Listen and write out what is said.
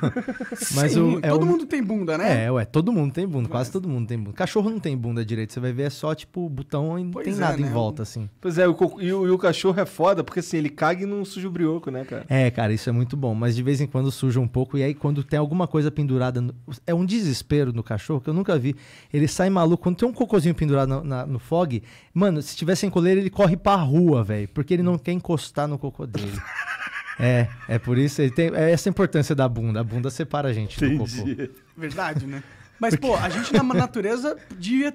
Mas Sim, o, é todo o, mundo tem bunda, né? É, ué, todo mundo tem bunda, Mas... quase todo mundo tem bunda. Cachorro não tem bunda direito, você vai ver, é só tipo botão e não pois tem é, nada né? em volta, assim. Pois é, o, e, o, e o cachorro é foda, porque assim, ele caga e não suja o brioco, né, cara? É, cara, isso é muito bom. Mas de vez em quando suja um pouco, e aí quando tem alguma coisa pendurada. No, é um desespero no cachorro que eu nunca vi. Ele sai maluco. Quando tem um cocôzinho pendurado no, na, no fog, mano, se tiver sem coleira, ele corre pra rua, velho. Porque ele não quer encostar no cocô dele. É, é por isso. Tem, é essa importância da bunda. A bunda separa a gente Entendi. do cocô. Verdade, né? Mas, pô, a gente na natureza devia